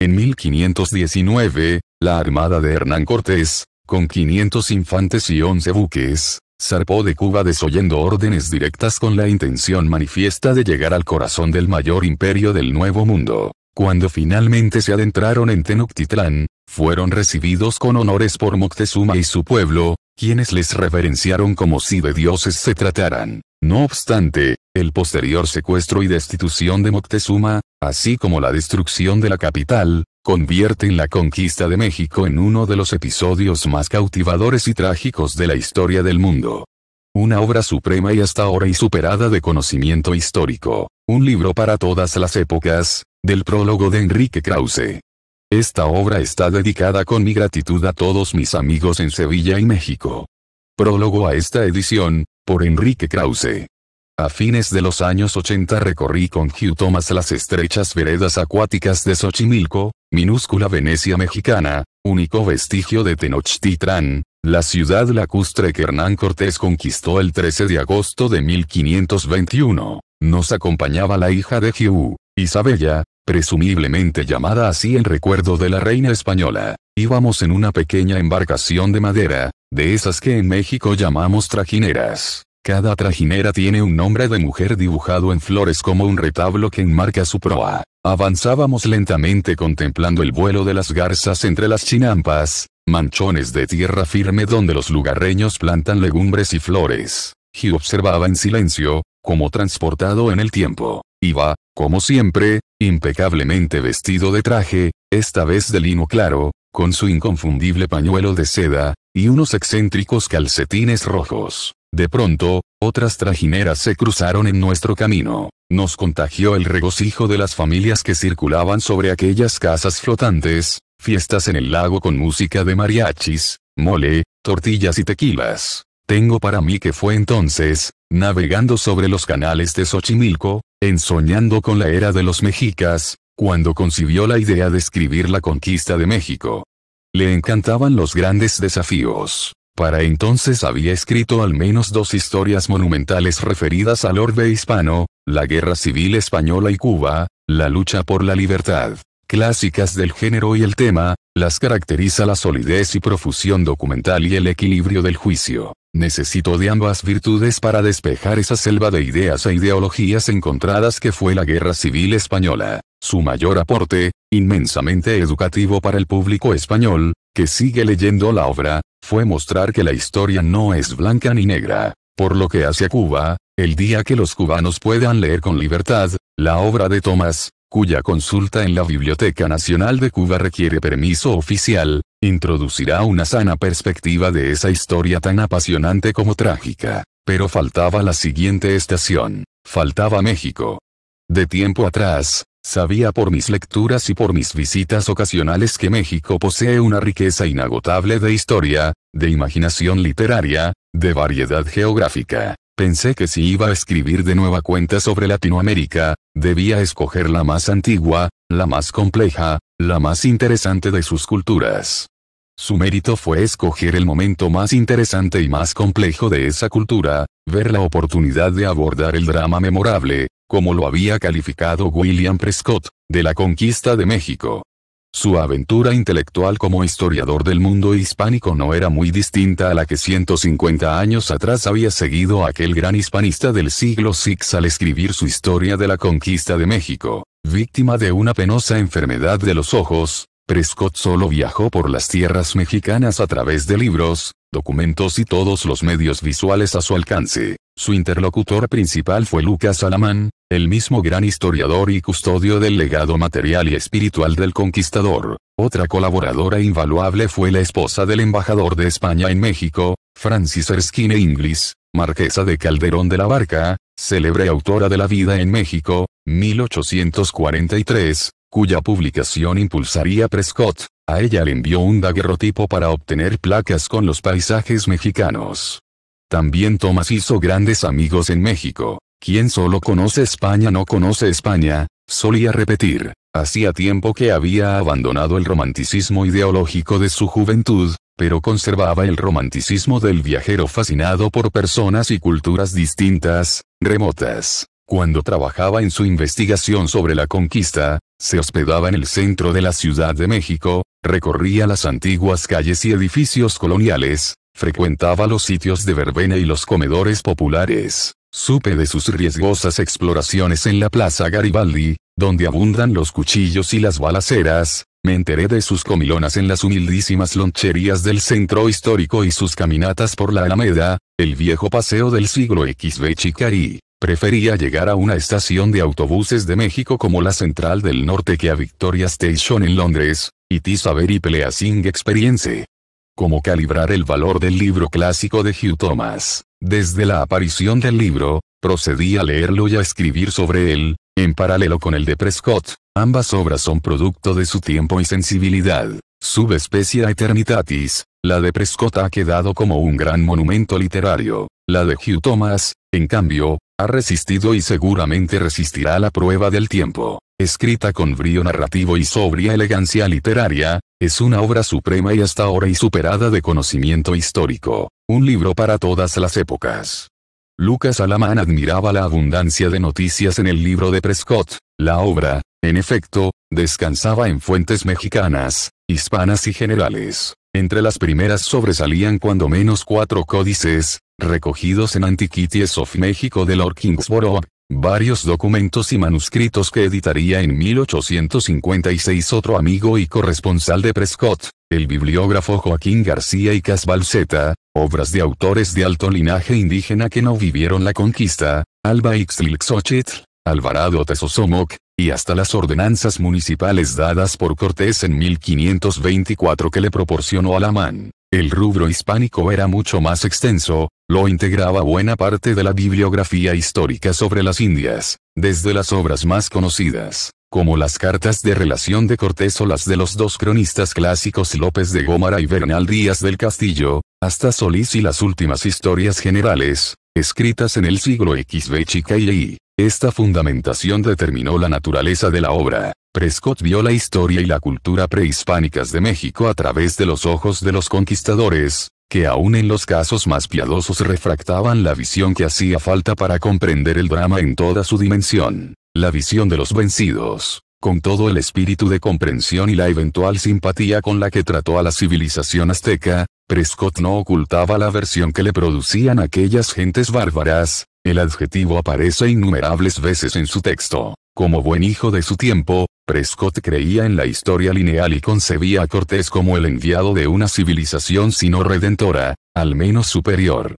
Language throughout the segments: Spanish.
En 1519, la armada de Hernán Cortés, con 500 infantes y 11 buques, zarpó de Cuba desoyendo órdenes directas con la intención manifiesta de llegar al corazón del mayor imperio del Nuevo Mundo. Cuando finalmente se adentraron en Tenochtitlán, fueron recibidos con honores por Moctezuma y su pueblo, quienes les reverenciaron como si de dioses se trataran. No obstante, el posterior secuestro y destitución de Moctezuma, así como la destrucción de la capital, convierten la conquista de México en uno de los episodios más cautivadores y trágicos de la historia del mundo. Una obra suprema y hasta ahora insuperada de conocimiento histórico, un libro para todas las épocas, del prólogo de Enrique Krause. Esta obra está dedicada con mi gratitud a todos mis amigos en Sevilla y México. Prólogo a esta edición, por Enrique Krause. A fines de los años 80 recorrí con Hugh Thomas las estrechas veredas acuáticas de Xochimilco, minúscula Venecia mexicana, único vestigio de Tenochtitlán, la ciudad lacustre que Hernán Cortés conquistó el 13 de agosto de 1521. Nos acompañaba la hija de Hugh, Isabella, presumiblemente llamada así en recuerdo de la reina española. Íbamos en una pequeña embarcación de madera, de esas que en México llamamos trajineras. Cada trajinera tiene un nombre de mujer dibujado en flores como un retablo que enmarca su proa. Avanzábamos lentamente contemplando el vuelo de las garzas entre las chinampas, manchones de tierra firme donde los lugareños plantan legumbres y flores. y observaba en silencio, como transportado en el tiempo. Iba, como siempre, impecablemente vestido de traje, esta vez de lino claro, con su inconfundible pañuelo de seda, y unos excéntricos calcetines rojos. De pronto, otras trajineras se cruzaron en nuestro camino. Nos contagió el regocijo de las familias que circulaban sobre aquellas casas flotantes, fiestas en el lago con música de mariachis, mole, tortillas y tequilas. Tengo para mí que fue entonces, navegando sobre los canales de Xochimilco, ensoñando con la era de los mexicas, cuando concibió la idea de escribir la conquista de México. Le encantaban los grandes desafíos. Para entonces había escrito al menos dos historias monumentales referidas al orbe hispano, la Guerra Civil Española y Cuba, la lucha por la libertad. Clásicas del género y el tema, las caracteriza la solidez y profusión documental y el equilibrio del juicio. Necesito de ambas virtudes para despejar esa selva de ideas e ideologías encontradas que fue la Guerra Civil Española. Su mayor aporte, inmensamente educativo para el público español, que sigue leyendo la obra, fue mostrar que la historia no es blanca ni negra. Por lo que hacia Cuba, el día que los cubanos puedan leer con libertad, la obra de Tomás, cuya consulta en la Biblioteca Nacional de Cuba requiere permiso oficial, introducirá una sana perspectiva de esa historia tan apasionante como trágica. Pero faltaba la siguiente estación, faltaba México. De tiempo atrás, Sabía por mis lecturas y por mis visitas ocasionales que México posee una riqueza inagotable de historia, de imaginación literaria, de variedad geográfica. Pensé que si iba a escribir de nueva cuenta sobre Latinoamérica, debía escoger la más antigua, la más compleja, la más interesante de sus culturas. Su mérito fue escoger el momento más interesante y más complejo de esa cultura, ver la oportunidad de abordar el drama memorable, como lo había calificado William Prescott, de la conquista de México. Su aventura intelectual como historiador del mundo hispánico no era muy distinta a la que 150 años atrás había seguido aquel gran hispanista del siglo VI al escribir su historia de la conquista de México. Víctima de una penosa enfermedad de los ojos, Prescott solo viajó por las tierras mexicanas a través de libros, documentos y todos los medios visuales a su alcance. Su interlocutor principal fue Lucas Alamán, el mismo gran historiador y custodio del legado material y espiritual del conquistador. Otra colaboradora invaluable fue la esposa del embajador de España en México, Francis Erskine Inglis, marquesa de Calderón de la Barca, célebre autora de La vida en México, 1843, cuya publicación impulsaría Prescott. A ella le envió un daguerrotipo para obtener placas con los paisajes mexicanos. También Tomás hizo grandes amigos en México. Quien solo conoce España no conoce España, solía repetir. Hacía tiempo que había abandonado el romanticismo ideológico de su juventud, pero conservaba el romanticismo del viajero fascinado por personas y culturas distintas, remotas. Cuando trabajaba en su investigación sobre la conquista, se hospedaba en el centro de la Ciudad de México, recorría las antiguas calles y edificios coloniales, frecuentaba los sitios de verbena y los comedores populares. Supe de sus riesgosas exploraciones en la Plaza Garibaldi, donde abundan los cuchillos y las balaceras, me enteré de sus comilonas en las humildísimas loncherías del centro histórico y sus caminatas por la Alameda, el viejo paseo del siglo de Chicarí. Prefería llegar a una estación de autobuses de México como la Central del Norte que a Victoria Station en Londres, y Saber y Pleasing Experience. Como calibrar el valor del libro clásico de Hugh Thomas. Desde la aparición del libro, procedí a leerlo y a escribir sobre él, en paralelo con el de Prescott, ambas obras son producto de su tiempo y sensibilidad. Subespecie Eternitatis, la de Prescott ha quedado como un gran monumento literario, la de Hugh Thomas, en cambio, ha resistido y seguramente resistirá la prueba del tiempo. Escrita con brío narrativo y sobria elegancia literaria, es una obra suprema y hasta ahora insuperada de conocimiento histórico. Un libro para todas las épocas. Lucas Alamán admiraba la abundancia de noticias en el libro de Prescott. La obra, en efecto, descansaba en fuentes mexicanas, hispanas y generales. Entre las primeras sobresalían cuando menos cuatro códices, recogidos en Antiquities of México de Lord Kingsborough, varios documentos y manuscritos que editaría en 1856 otro amigo y corresponsal de Prescott, el bibliógrafo Joaquín García y Zeta, obras de autores de alto linaje indígena que no vivieron la conquista, Alba Ixtlilxochitl, Alvarado Tezosomoc, y hasta las ordenanzas municipales dadas por Cortés en 1524 que le proporcionó Alamán. El rubro hispánico era mucho más extenso, lo integraba buena parte de la bibliografía histórica sobre las Indias, desde las obras más conocidas, como las cartas de relación de Cortés o las de los dos cronistas clásicos López de Gómara y Bernal Díaz del Castillo, hasta Solís y las últimas historias generales, escritas en el siglo XV Chica y esta fundamentación determinó la naturaleza de la obra. Prescott vio la historia y la cultura prehispánicas de México a través de los ojos de los conquistadores, que aún en los casos más piadosos refractaban la visión que hacía falta para comprender el drama en toda su dimensión, la visión de los vencidos, con todo el espíritu de comprensión y la eventual simpatía con la que trató a la civilización azteca, Prescott no ocultaba la aversión que le producían aquellas gentes bárbaras, el adjetivo aparece innumerables veces en su texto. Como buen hijo de su tiempo, Prescott creía en la historia lineal y concebía a Cortés como el enviado de una civilización sino redentora, al menos superior.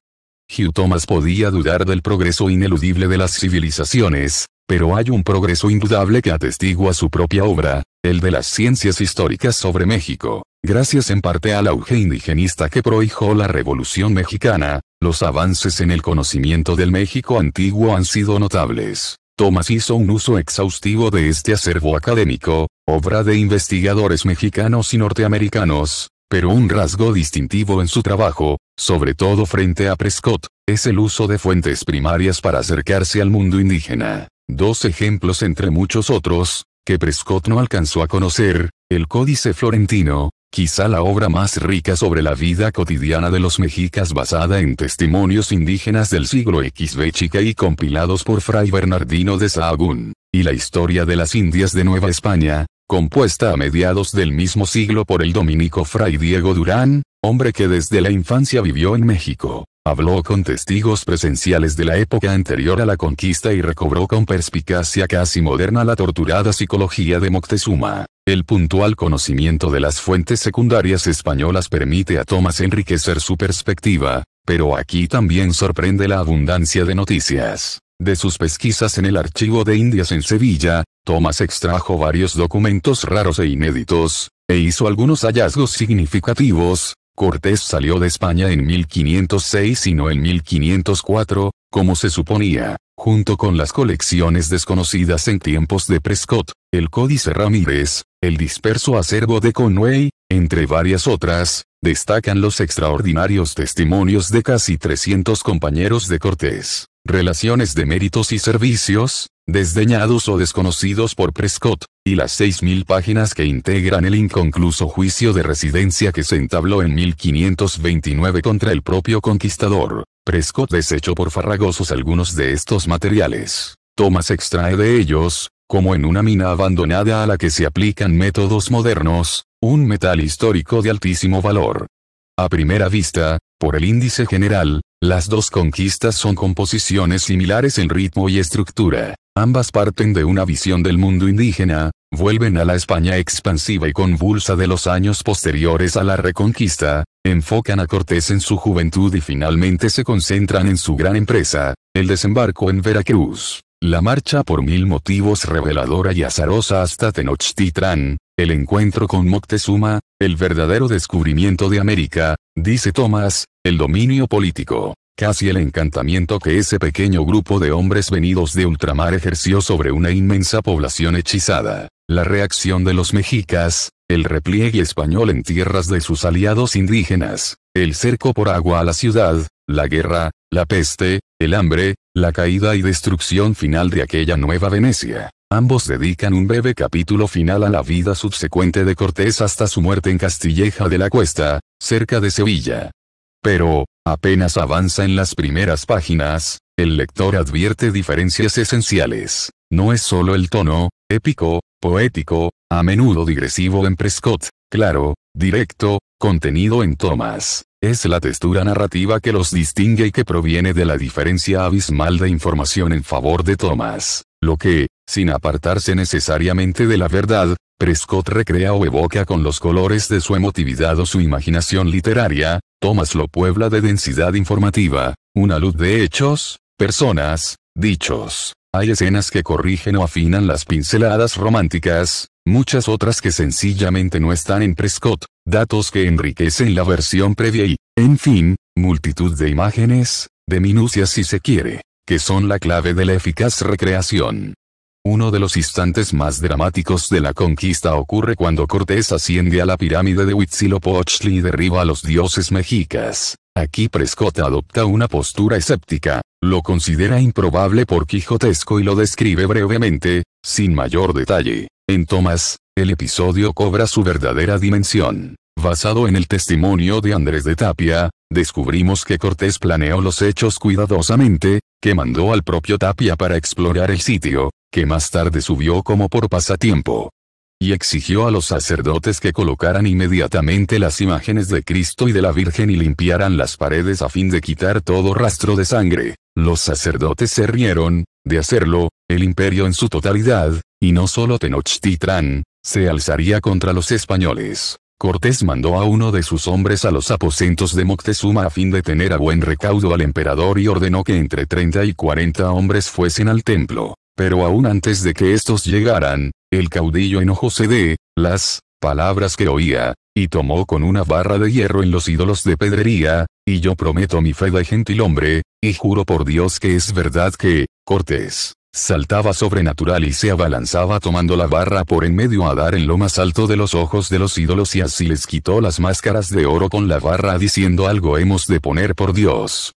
Hugh Thomas podía dudar del progreso ineludible de las civilizaciones, pero hay un progreso indudable que atestigua su propia obra, el de las ciencias históricas sobre México. Gracias en parte al auge indigenista que prohijó la Revolución Mexicana, los avances en el conocimiento del México antiguo han sido notables. Thomas hizo un uso exhaustivo de este acervo académico, obra de investigadores mexicanos y norteamericanos, pero un rasgo distintivo en su trabajo, sobre todo frente a Prescott, es el uso de fuentes primarias para acercarse al mundo indígena. Dos ejemplos entre muchos otros, que Prescott no alcanzó a conocer, el Códice Florentino, quizá la obra más rica sobre la vida cotidiana de los mexicas basada en testimonios indígenas del siglo XV y compilados por Fray Bernardino de Sahagún, y la historia de las Indias de Nueva España, compuesta a mediados del mismo siglo por el dominico Fray Diego Durán, hombre que desde la infancia vivió en México. Habló con testigos presenciales de la época anterior a la conquista y recobró con perspicacia casi moderna la torturada psicología de Moctezuma. El puntual conocimiento de las fuentes secundarias españolas permite a Tomás enriquecer su perspectiva, pero aquí también sorprende la abundancia de noticias. De sus pesquisas en el Archivo de Indias en Sevilla, Thomas extrajo varios documentos raros e inéditos, e hizo algunos hallazgos significativos. Cortés salió de España en 1506 y no en 1504, como se suponía, junto con las colecciones desconocidas en tiempos de Prescott, el Códice Ramírez, el disperso acervo de Conway, entre varias otras, destacan los extraordinarios testimonios de casi 300 compañeros de Cortés, relaciones de méritos y servicios, desdeñados o desconocidos por Prescott, y las 6.000 páginas que integran el inconcluso juicio de residencia que se entabló en 1529 contra el propio conquistador. Prescott desechó por farragosos algunos de estos materiales. Thomas extrae de ellos, como en una mina abandonada a la que se aplican métodos modernos, un metal histórico de altísimo valor. A primera vista, por el índice general, las dos conquistas son composiciones similares en ritmo y estructura. Ambas parten de una visión del mundo indígena, vuelven a la España expansiva y convulsa de los años posteriores a la Reconquista, enfocan a Cortés en su juventud y finalmente se concentran en su gran empresa, el desembarco en Veracruz, la marcha por mil motivos reveladora y azarosa hasta Tenochtitlán, el encuentro con Moctezuma, el verdadero descubrimiento de América, dice Tomás, el dominio político casi el encantamiento que ese pequeño grupo de hombres venidos de ultramar ejerció sobre una inmensa población hechizada, la reacción de los mexicas, el repliegue español en tierras de sus aliados indígenas, el cerco por agua a la ciudad, la guerra, la peste, el hambre, la caída y destrucción final de aquella nueva Venecia. Ambos dedican un breve capítulo final a la vida subsecuente de Cortés hasta su muerte en Castilleja de la Cuesta, cerca de Sevilla. Pero, apenas avanza en las primeras páginas, el lector advierte diferencias esenciales. No es solo el tono, épico, poético, a menudo digresivo en Prescott, claro, directo, contenido en Thomas, Es la textura narrativa que los distingue y que proviene de la diferencia abismal de información en favor de Thomas. Lo que, sin apartarse necesariamente de la verdad, Prescott recrea o evoca con los colores de su emotividad o su imaginación literaria, lo Puebla de densidad informativa, una luz de hechos, personas, dichos. Hay escenas que corrigen o afinan las pinceladas románticas, muchas otras que sencillamente no están en Prescott, datos que enriquecen la versión previa y, en fin, multitud de imágenes, de minucias si se quiere, que son la clave de la eficaz recreación. Uno de los instantes más dramáticos de la conquista ocurre cuando Cortés asciende a la pirámide de Huitzilopochtli y derriba a los dioses mexicas. Aquí Prescott adopta una postura escéptica, lo considera improbable por quijotesco y lo describe brevemente, sin mayor detalle. En Tomás, el episodio cobra su verdadera dimensión. Basado en el testimonio de Andrés de Tapia, descubrimos que Cortés planeó los hechos cuidadosamente, que mandó al propio Tapia para explorar el sitio, que más tarde subió como por pasatiempo. Y exigió a los sacerdotes que colocaran inmediatamente las imágenes de Cristo y de la Virgen y limpiaran las paredes a fin de quitar todo rastro de sangre. Los sacerdotes se rieron, de hacerlo, el imperio en su totalidad, y no solo Tenochtitlán, se alzaría contra los españoles. Cortés mandó a uno de sus hombres a los aposentos de Moctezuma a fin de tener a buen recaudo al emperador y ordenó que entre 30 y 40 hombres fuesen al templo. Pero aún antes de que estos llegaran, el caudillo enojóse de las palabras que oía, y tomó con una barra de hierro en los ídolos de pedrería, y yo prometo mi fe de hombre, y juro por Dios que es verdad que, Cortés, saltaba sobrenatural y se abalanzaba tomando la barra por en medio a dar en lo más alto de los ojos de los ídolos y así les quitó las máscaras de oro con la barra diciendo algo hemos de poner por Dios.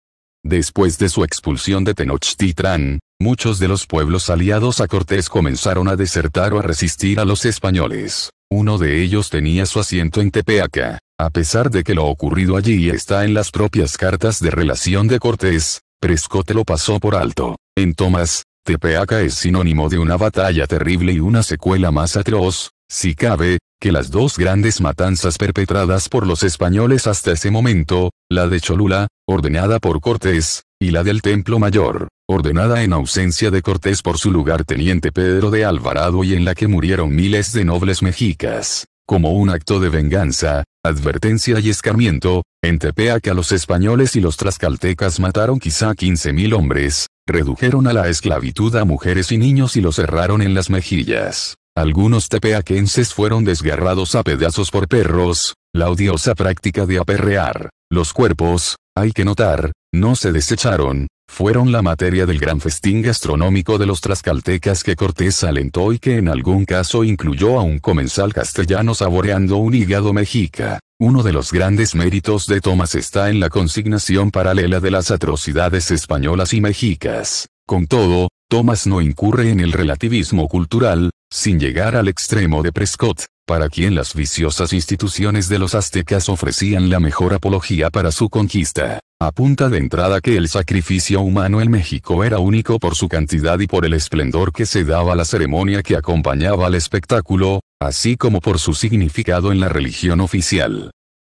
Después de su expulsión de Tenochtitlán, Muchos de los pueblos aliados a Cortés comenzaron a desertar o a resistir a los españoles. Uno de ellos tenía su asiento en Tepeaca. A pesar de que lo ocurrido allí está en las propias cartas de relación de Cortés, Prescote lo pasó por alto. En Tomás, Tepeaca es sinónimo de una batalla terrible y una secuela más atroz, si cabe, que las dos grandes matanzas perpetradas por los españoles hasta ese momento, la de Cholula, ordenada por Cortés, y la del Templo Mayor, ordenada en ausencia de Cortés por su lugar teniente Pedro de Alvarado y en la que murieron miles de nobles mexicas. Como un acto de venganza, advertencia y escarmiento, en Tepeaca los españoles y los tlaxcaltecas mataron quizá 15.000 hombres, redujeron a la esclavitud a mujeres y niños y los cerraron en las mejillas. Algunos tepeaquenses fueron desgarrados a pedazos por perros, la odiosa práctica de aperrear. Los cuerpos, hay que notar, no se desecharon, fueron la materia del gran festín gastronómico de los trascaltecas que Cortés alentó y que en algún caso incluyó a un comensal castellano saboreando un hígado mexica. Uno de los grandes méritos de Tomás está en la consignación paralela de las atrocidades españolas y mexicas. Con todo, Tomás no incurre en el relativismo cultural, sin llegar al extremo de Prescott, para quien las viciosas instituciones de los aztecas ofrecían la mejor apología para su conquista. A punta de entrada que el sacrificio humano en México era único por su cantidad y por el esplendor que se daba a la ceremonia que acompañaba al espectáculo, así como por su significado en la religión oficial.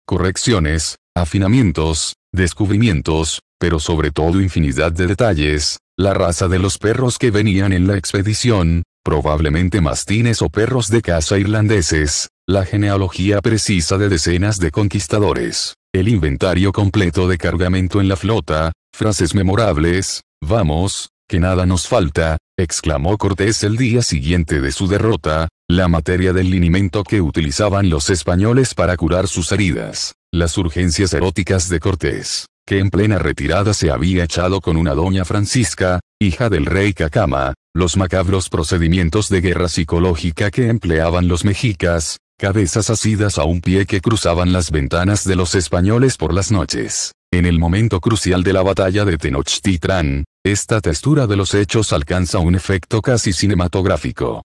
Correcciones, afinamientos, descubrimientos, pero sobre todo infinidad de detalles, la raza de los perros que venían en la expedición, probablemente mastines o perros de caza irlandeses, la genealogía precisa de decenas de conquistadores, el inventario completo de cargamento en la flota, frases memorables, vamos, que nada nos falta, exclamó Cortés el día siguiente de su derrota, la materia del linimento que utilizaban los españoles para curar sus heridas, las urgencias eróticas de Cortés, que en plena retirada se había echado con una doña Francisca, hija del rey Cacama, los macabros procedimientos de guerra psicológica que empleaban los mexicas, cabezas asidas a un pie que cruzaban las ventanas de los españoles por las noches. En el momento crucial de la batalla de Tenochtitlán, esta textura de los hechos alcanza un efecto casi cinematográfico.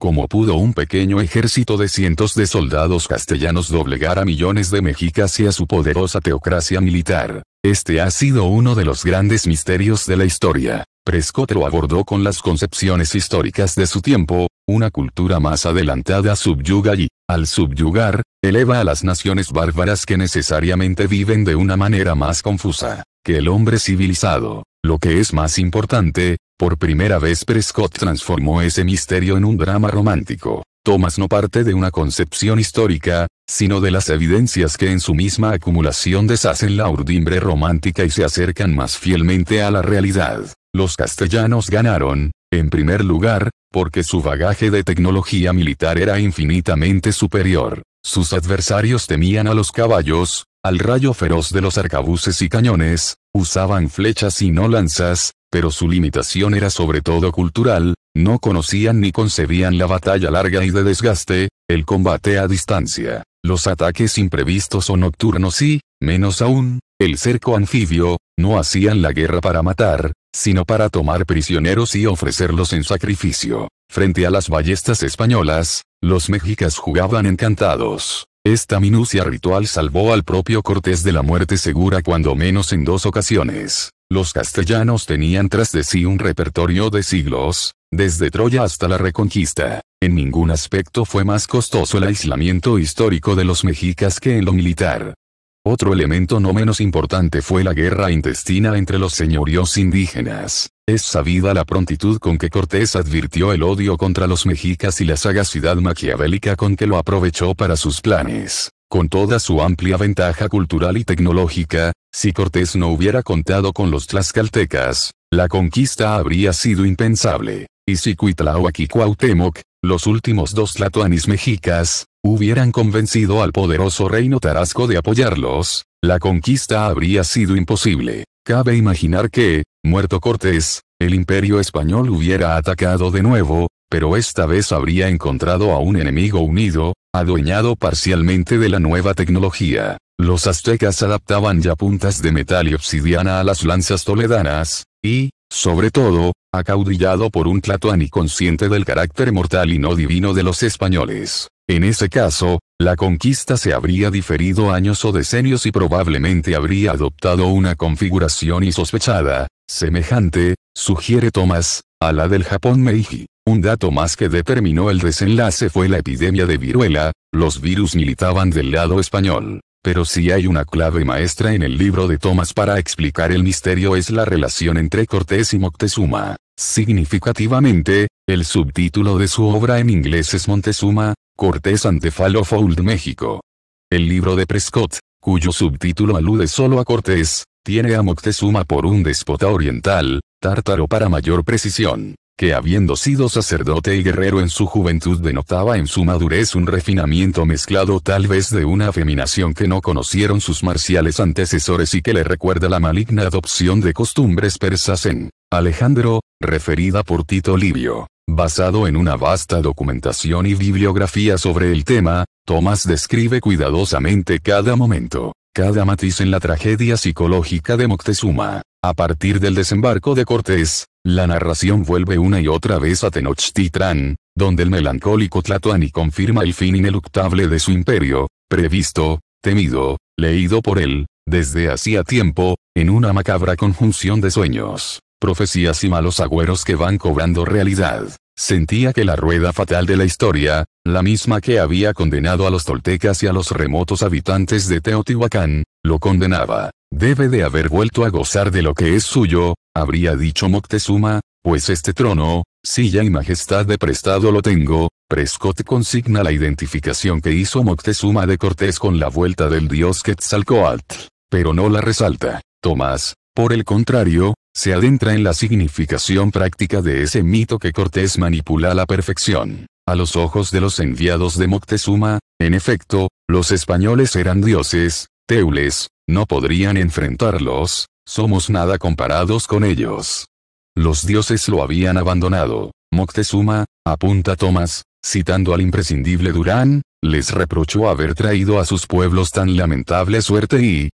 Como pudo un pequeño ejército de cientos de soldados castellanos doblegar a millones de mexicas y a su poderosa teocracia militar? Este ha sido uno de los grandes misterios de la historia. Prescott lo abordó con las concepciones históricas de su tiempo, una cultura más adelantada subyuga y, al subyugar, eleva a las naciones bárbaras que necesariamente viven de una manera más confusa que el hombre civilizado. Lo que es más importante, por primera vez Prescott transformó ese misterio en un drama romántico. Thomas no parte de una concepción histórica, sino de las evidencias que en su misma acumulación deshacen la urdimbre romántica y se acercan más fielmente a la realidad. Los castellanos ganaron, en primer lugar, porque su bagaje de tecnología militar era infinitamente superior. Sus adversarios temían a los caballos, al rayo feroz de los arcabuces y cañones, usaban flechas y no lanzas, pero su limitación era sobre todo cultural, no conocían ni concebían la batalla larga y de desgaste, el combate a distancia, los ataques imprevistos o nocturnos y, menos aún, el cerco anfibio, no hacían la guerra para matar, sino para tomar prisioneros y ofrecerlos en sacrificio. Frente a las ballestas españolas, los mexicas jugaban encantados. Esta minucia ritual salvó al propio Cortés de la muerte segura cuando menos en dos ocasiones. Los castellanos tenían tras de sí un repertorio de siglos, desde Troya hasta la Reconquista. En ningún aspecto fue más costoso el aislamiento histórico de los mexicas que en lo militar. Otro elemento no menos importante fue la guerra intestina entre los señoríos indígenas. Es sabida la prontitud con que Cortés advirtió el odio contra los mexicas y la sagacidad maquiavélica con que lo aprovechó para sus planes. Con toda su amplia ventaja cultural y tecnológica, si Cortés no hubiera contado con los tlaxcaltecas, la conquista habría sido impensable. Y si Cuitláhuac y Cuauhtémoc, los últimos dos tlatoanis mexicas, hubieran convencido al poderoso reino Tarasco de apoyarlos, la conquista habría sido imposible. Cabe imaginar que, muerto Cortés, el imperio español hubiera atacado de nuevo, pero esta vez habría encontrado a un enemigo unido, adueñado parcialmente de la nueva tecnología. Los aztecas adaptaban ya puntas de metal y obsidiana a las lanzas toledanas, y, sobre todo, acaudillado por un tlatoani consciente del carácter mortal y no divino de los españoles. En ese caso, la conquista se habría diferido años o decenios y probablemente habría adoptado una configuración y sospechada, semejante, sugiere Thomas, a la del Japón Meiji. Un dato más que determinó el desenlace fue la epidemia de viruela, los virus militaban del lado español. Pero si hay una clave maestra en el libro de Thomas para explicar el misterio es la relación entre Cortés y Moctezuma. Significativamente, el subtítulo de su obra en inglés es Montezuma, Cortés ante Old México. El libro de Prescott, cuyo subtítulo alude solo a Cortés, tiene a Moctezuma por un déspota oriental, tártaro para mayor precisión, que habiendo sido sacerdote y guerrero en su juventud denotaba en su madurez un refinamiento mezclado tal vez de una afeminación que no conocieron sus marciales antecesores y que le recuerda la maligna adopción de costumbres persas en Alejandro, referida por Tito Livio. Basado en una vasta documentación y bibliografía sobre el tema, Tomás describe cuidadosamente cada momento, cada matiz en la tragedia psicológica de Moctezuma. A partir del desembarco de Cortés, la narración vuelve una y otra vez a Tenochtitlán, donde el melancólico Tlatoani confirma el fin ineluctable de su imperio, previsto, temido, leído por él, desde hacía tiempo, en una macabra conjunción de sueños, profecías y malos agüeros que van cobrando realidad. Sentía que la rueda fatal de la historia, la misma que había condenado a los toltecas y a los remotos habitantes de Teotihuacán, lo condenaba. Debe de haber vuelto a gozar de lo que es suyo, habría dicho Moctezuma, pues este trono, silla y majestad de prestado lo tengo, Prescott consigna la identificación que hizo Moctezuma de Cortés con la vuelta del dios Quetzalcoatl, pero no la resalta. Tomás, por el contrario, se adentra en la significación práctica de ese mito que Cortés manipula a la perfección. A los ojos de los enviados de Moctezuma, en efecto, los españoles eran dioses, teules, no podrían enfrentarlos, somos nada comparados con ellos. Los dioses lo habían abandonado. Moctezuma, apunta Tomás, citando al imprescindible Durán, les reprochó haber traído a sus pueblos tan lamentable suerte y,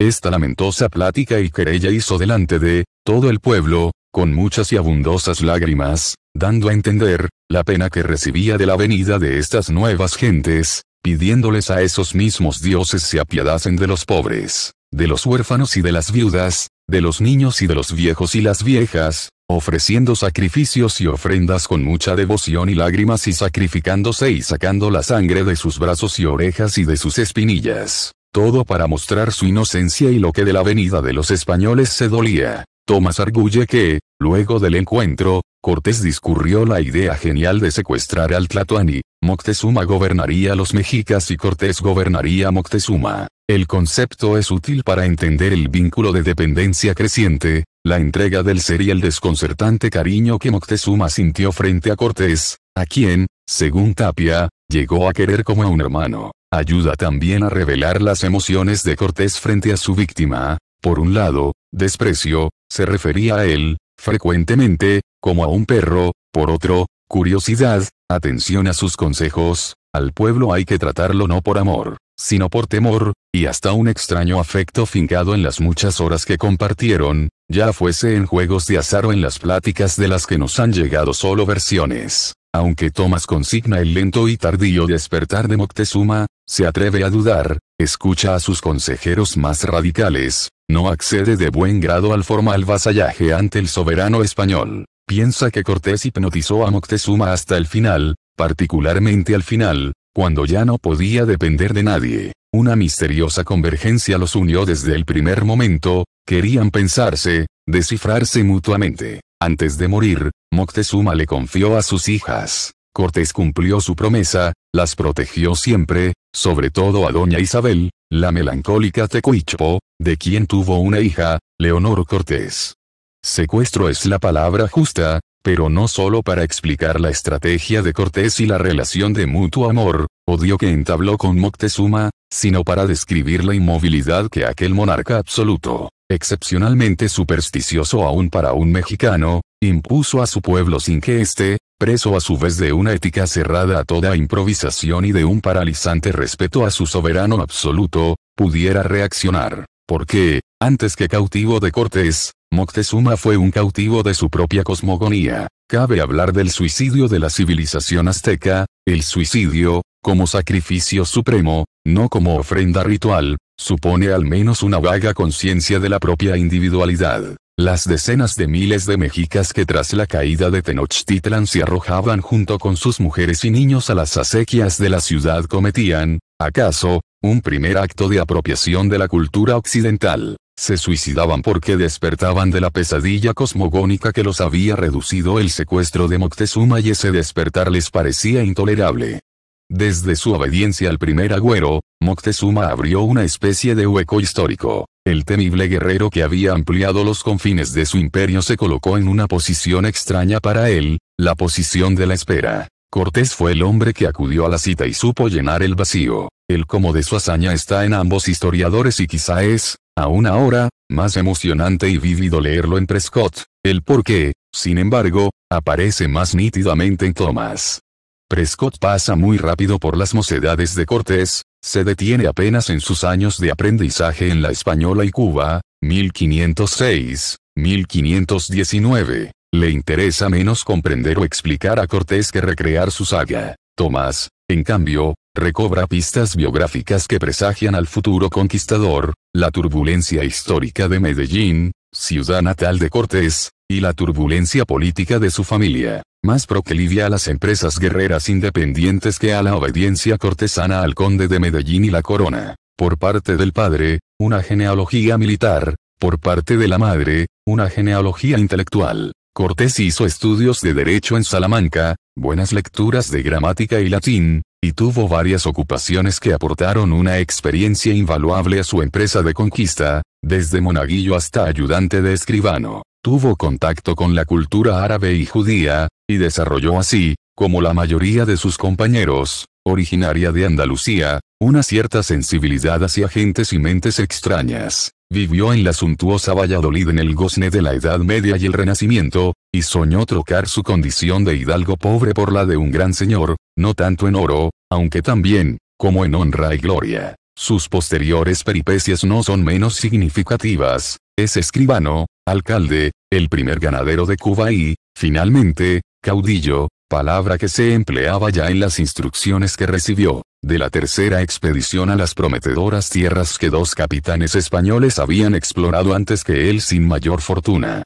esta lamentosa plática y querella hizo delante de todo el pueblo, con muchas y abundosas lágrimas, dando a entender, la pena que recibía de la venida de estas nuevas gentes, pidiéndoles a esos mismos dioses se apiadasen de los pobres, de los huérfanos y de las viudas, de los niños y de los viejos y las viejas, ofreciendo sacrificios y ofrendas con mucha devoción y lágrimas y sacrificándose y sacando la sangre de sus brazos y orejas y de sus espinillas, todo para mostrar su inocencia y lo que de la venida de los españoles se dolía, Tomás arguye que, luego del encuentro, Cortés discurrió la idea genial de secuestrar al Tlatoani, Moctezuma gobernaría a los mexicas y Cortés gobernaría a Moctezuma. El concepto es útil para entender el vínculo de dependencia creciente, la entrega del ser y el desconcertante cariño que Moctezuma sintió frente a Cortés, a quien, según Tapia, llegó a querer como a un hermano. Ayuda también a revelar las emociones de Cortés frente a su víctima, por un lado, desprecio, se refería a él, frecuentemente, como a un perro, por otro, curiosidad, atención a sus consejos, al pueblo hay que tratarlo no por amor, sino por temor, y hasta un extraño afecto fincado en las muchas horas que compartieron, ya fuese en juegos de azar o en las pláticas de las que nos han llegado solo versiones. Aunque Thomas consigna el lento y tardío despertar de Moctezuma, se atreve a dudar, escucha a sus consejeros más radicales, no accede de buen grado al formal vasallaje ante el soberano español. Piensa que Cortés hipnotizó a Moctezuma hasta el final, particularmente al final, cuando ya no podía depender de nadie. Una misteriosa convergencia los unió desde el primer momento, querían pensarse, descifrarse mutuamente. Antes de morir, Moctezuma le confió a sus hijas. Cortés cumplió su promesa, las protegió siempre, sobre todo a doña Isabel, la melancólica Tecuichpo, de quien tuvo una hija, Leonor Cortés. Secuestro es la palabra justa, pero no solo para explicar la estrategia de Cortés y la relación de mutuo amor, odio que entabló con Moctezuma, sino para describir la inmovilidad que aquel monarca absoluto, excepcionalmente supersticioso aún para un mexicano, impuso a su pueblo sin que éste, preso a su vez de una ética cerrada a toda improvisación y de un paralizante respeto a su soberano absoluto, pudiera reaccionar. Porque, antes que cautivo de Cortés, Moctezuma fue un cautivo de su propia cosmogonía. Cabe hablar del suicidio de la civilización azteca, el suicidio, como sacrificio supremo, no como ofrenda ritual, supone al menos una vaga conciencia de la propia individualidad. Las decenas de miles de mexicas que tras la caída de Tenochtitlan se arrojaban junto con sus mujeres y niños a las acequias de la ciudad cometían, acaso, un primer acto de apropiación de la cultura occidental. Se suicidaban porque despertaban de la pesadilla cosmogónica que los había reducido el secuestro de Moctezuma y ese despertar les parecía intolerable. Desde su obediencia al primer agüero, Moctezuma abrió una especie de hueco histórico. El temible guerrero que había ampliado los confines de su imperio se colocó en una posición extraña para él, la posición de la espera. Cortés fue el hombre que acudió a la cita y supo llenar el vacío. El cómo de su hazaña está en ambos historiadores y quizá es, aún ahora, más emocionante y vívido leerlo en Prescott. El por qué, sin embargo, aparece más nítidamente en Thomas. Prescott pasa muy rápido por las mocedades de Cortés, se detiene apenas en sus años de aprendizaje en la Española y Cuba, 1506, 1519. Le interesa menos comprender o explicar a Cortés que recrear su saga. Tomás, en cambio, recobra pistas biográficas que presagian al futuro conquistador, la turbulencia histórica de Medellín, ciudad natal de Cortés, y la turbulencia política de su familia, más proclivia a las empresas guerreras independientes que a la obediencia cortesana al conde de Medellín y la corona, por parte del padre, una genealogía militar, por parte de la madre, una genealogía intelectual. Cortés hizo estudios de derecho en Salamanca, buenas lecturas de gramática y latín, y tuvo varias ocupaciones que aportaron una experiencia invaluable a su empresa de conquista, desde monaguillo hasta ayudante de escribano. Tuvo contacto con la cultura árabe y judía, y desarrolló así, como la mayoría de sus compañeros, originaria de Andalucía, una cierta sensibilidad hacia gentes y mentes extrañas. Vivió en la suntuosa Valladolid en el gozne de la Edad Media y el Renacimiento, y soñó trocar su condición de hidalgo pobre por la de un gran señor, no tanto en oro, aunque también, como en honra y gloria. Sus posteriores peripecias no son menos significativas. Es escribano, alcalde, el primer ganadero de Cuba y, finalmente, caudillo, palabra que se empleaba ya en las instrucciones que recibió, de la tercera expedición a las prometedoras tierras que dos capitanes españoles habían explorado antes que él sin mayor fortuna.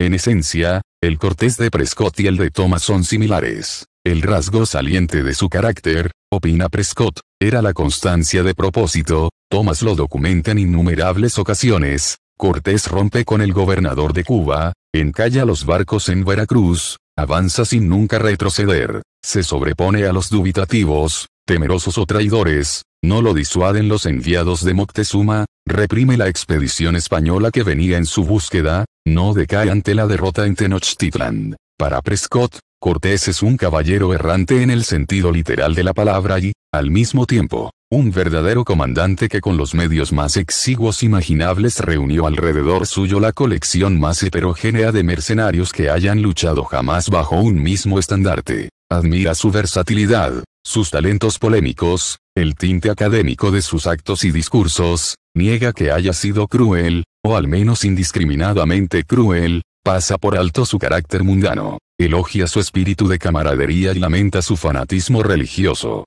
En esencia, el Cortés de Prescott y el de Thomas son similares. El rasgo saliente de su carácter, opina Prescott, era la constancia de propósito, Thomas lo documenta en innumerables ocasiones, Cortés rompe con el gobernador de Cuba, encalla los barcos en Veracruz, avanza sin nunca retroceder, se sobrepone a los dubitativos, temerosos o traidores, no lo disuaden los enviados de Moctezuma, reprime la expedición española que venía en su búsqueda, no decae ante la derrota en Tenochtitlan. Para Prescott, Cortés es un caballero errante en el sentido literal de la palabra y, al mismo tiempo, un verdadero comandante que con los medios más exiguos imaginables reunió alrededor suyo la colección más heterogénea de mercenarios que hayan luchado jamás bajo un mismo estandarte. Admira su versatilidad, sus talentos polémicos, el tinte académico de sus actos y discursos, niega que haya sido cruel, o al menos indiscriminadamente cruel, pasa por alto su carácter mundano, elogia su espíritu de camaradería y lamenta su fanatismo religioso.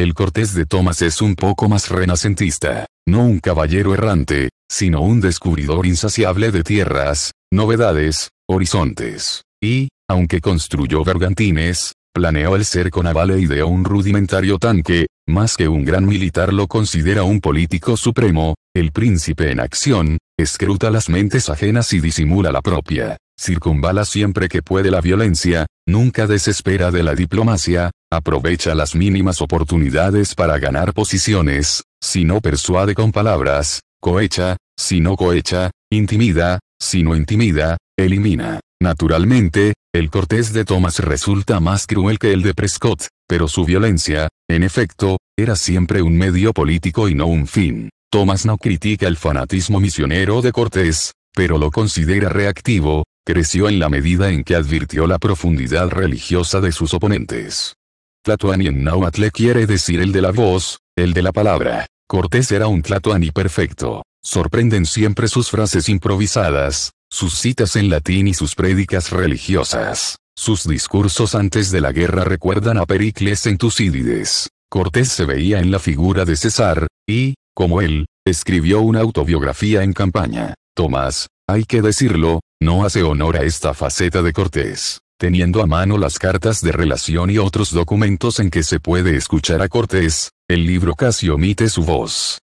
El Cortés de Tomás es un poco más renacentista, no un caballero errante, sino un descubridor insaciable de tierras, novedades, horizontes. Y, aunque construyó bergantines, planeó el cerco naval e ideó un rudimentario tanque, más que un gran militar lo considera un político supremo, el príncipe en acción, escruta las mentes ajenas y disimula la propia, circunvala siempre que puede la violencia, nunca desespera de la diplomacia, Aprovecha las mínimas oportunidades para ganar posiciones, si no persuade con palabras, cohecha, si no cohecha, intimida, si no intimida, elimina. Naturalmente, el cortés de Thomas resulta más cruel que el de Prescott, pero su violencia, en efecto, era siempre un medio político y no un fin. Thomas no critica el fanatismo misionero de Cortés, pero lo considera reactivo, creció en la medida en que advirtió la profundidad religiosa de sus oponentes. Tlatoani en náhuatl quiere decir el de la voz, el de la palabra. Cortés era un Tlatoani perfecto. Sorprenden siempre sus frases improvisadas, sus citas en latín y sus prédicas religiosas. Sus discursos antes de la guerra recuerdan a Pericles en Tucídides. Cortés se veía en la figura de César, y, como él, escribió una autobiografía en campaña. Tomás, hay que decirlo, no hace honor a esta faceta de Cortés teniendo a mano las cartas de relación y otros documentos en que se puede escuchar a Cortés, el libro casi omite su voz.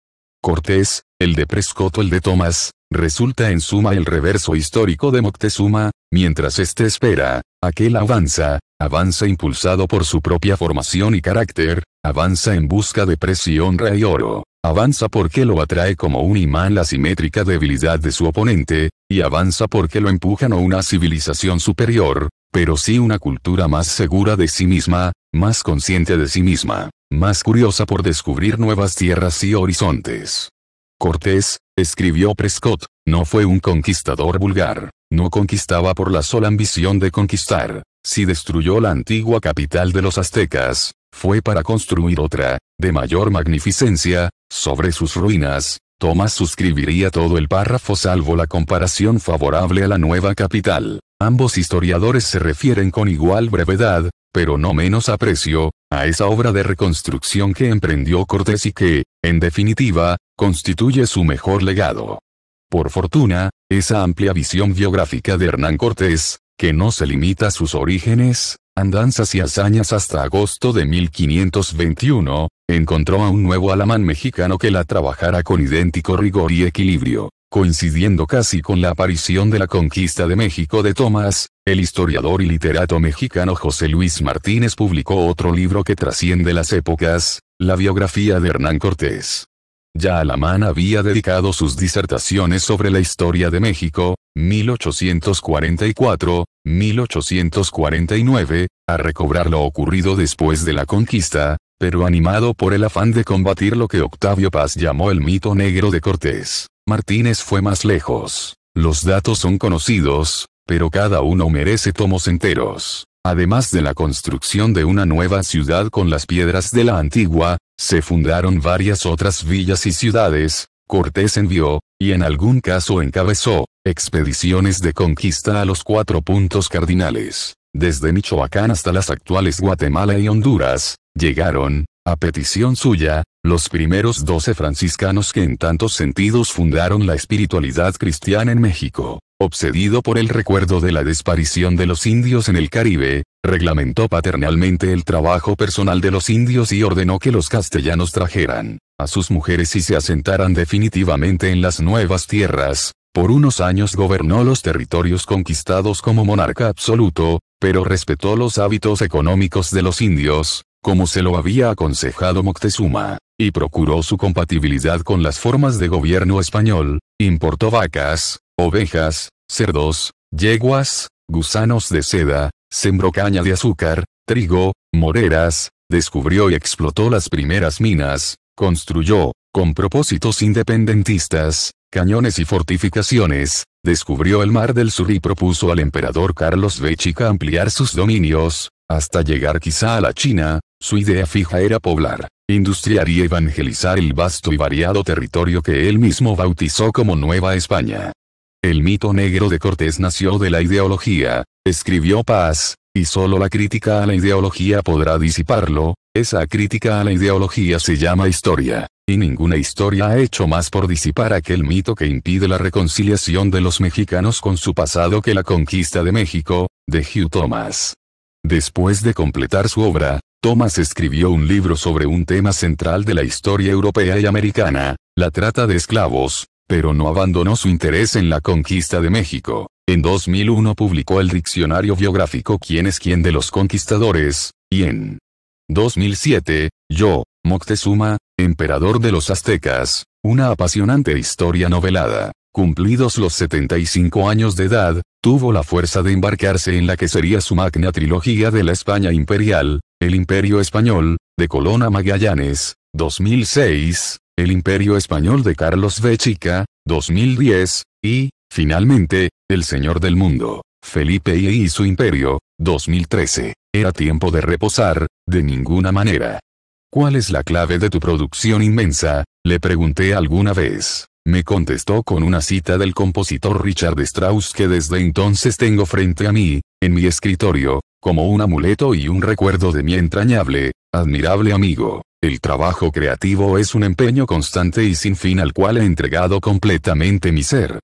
Cortés, el de Prescott o el de Tomás, resulta en suma el reverso histórico de Moctezuma, mientras éste espera, aquel avanza, avanza impulsado por su propia formación y carácter, avanza en busca de presión rey y oro, avanza porque lo atrae como un imán la simétrica debilidad de su oponente, y avanza porque lo empujan a una civilización superior, pero sí una cultura más segura de sí misma, más consciente de sí misma, más curiosa por descubrir nuevas tierras y horizontes. Cortés, escribió Prescott, no fue un conquistador vulgar, no conquistaba por la sola ambición de conquistar, si destruyó la antigua capital de los aztecas, fue para construir otra, de mayor magnificencia, sobre sus ruinas, Thomas suscribiría todo el párrafo salvo la comparación favorable a la nueva capital. Ambos historiadores se refieren con igual brevedad, pero no menos aprecio, a esa obra de reconstrucción que emprendió Cortés y que, en definitiva, constituye su mejor legado. Por fortuna, esa amplia visión biográfica de Hernán Cortés, que no se limita a sus orígenes, andanzas y hazañas hasta agosto de 1521, Encontró a un nuevo alamán mexicano que la trabajara con idéntico rigor y equilibrio, coincidiendo casi con la aparición de la conquista de México de Tomás, el historiador y literato mexicano José Luis Martínez publicó otro libro que trasciende las épocas, la biografía de Hernán Cortés. Ya Alamán había dedicado sus disertaciones sobre la historia de México, 1844, 1849, a recobrar lo ocurrido después de la conquista, pero animado por el afán de combatir lo que Octavio Paz llamó el mito negro de Cortés. Martínez fue más lejos. Los datos son conocidos, pero cada uno merece tomos enteros. Además de la construcción de una nueva ciudad con las piedras de la antigua, se fundaron varias otras villas y ciudades, Cortés envió, y en algún caso encabezó, Expediciones de conquista a los cuatro puntos cardinales, desde Michoacán hasta las actuales Guatemala y Honduras, llegaron, a petición suya, los primeros doce franciscanos que en tantos sentidos fundaron la espiritualidad cristiana en México. Obsedido por el recuerdo de la desaparición de los indios en el Caribe, reglamentó paternalmente el trabajo personal de los indios y ordenó que los castellanos trajeran a sus mujeres y se asentaran definitivamente en las nuevas tierras, por unos años gobernó los territorios conquistados como monarca absoluto, pero respetó los hábitos económicos de los indios, como se lo había aconsejado Moctezuma, y procuró su compatibilidad con las formas de gobierno español, importó vacas, ovejas, cerdos, yeguas, gusanos de seda, sembró caña de azúcar, trigo, moreras, descubrió y explotó las primeras minas, construyó, con propósitos independentistas, cañones y fortificaciones, descubrió el Mar del Sur y propuso al emperador Carlos Béchica ampliar sus dominios, hasta llegar quizá a la China, su idea fija era poblar, industriar y evangelizar el vasto y variado territorio que él mismo bautizó como Nueva España. El mito negro de Cortés nació de la ideología, escribió Paz, y solo la crítica a la ideología podrá disiparlo, esa crítica a la ideología se llama historia. Y ninguna historia ha hecho más por disipar aquel mito que impide la reconciliación de los mexicanos con su pasado que la conquista de México, de Hugh Thomas. Después de completar su obra, Thomas escribió un libro sobre un tema central de la historia europea y americana, la trata de esclavos, pero no abandonó su interés en la conquista de México. En 2001 publicó el diccionario biográfico Quién es quién de los conquistadores, y en 2007, Yo, Moctezuma, Emperador de los aztecas, una apasionante historia novelada. Cumplidos los 75 años de edad, tuvo la fuerza de embarcarse en la que sería su magna trilogía de la España imperial, el Imperio Español, de Colón a Magallanes, 2006, el Imperio Español de Carlos V. Chica, 2010, y, finalmente, El Señor del Mundo, Felipe I y su Imperio, 2013. Era tiempo de reposar, de ninguna manera. ¿Cuál es la clave de tu producción inmensa? Le pregunté alguna vez. Me contestó con una cita del compositor Richard Strauss que desde entonces tengo frente a mí, en mi escritorio, como un amuleto y un recuerdo de mi entrañable, admirable amigo. El trabajo creativo es un empeño constante y sin fin al cual he entregado completamente mi ser.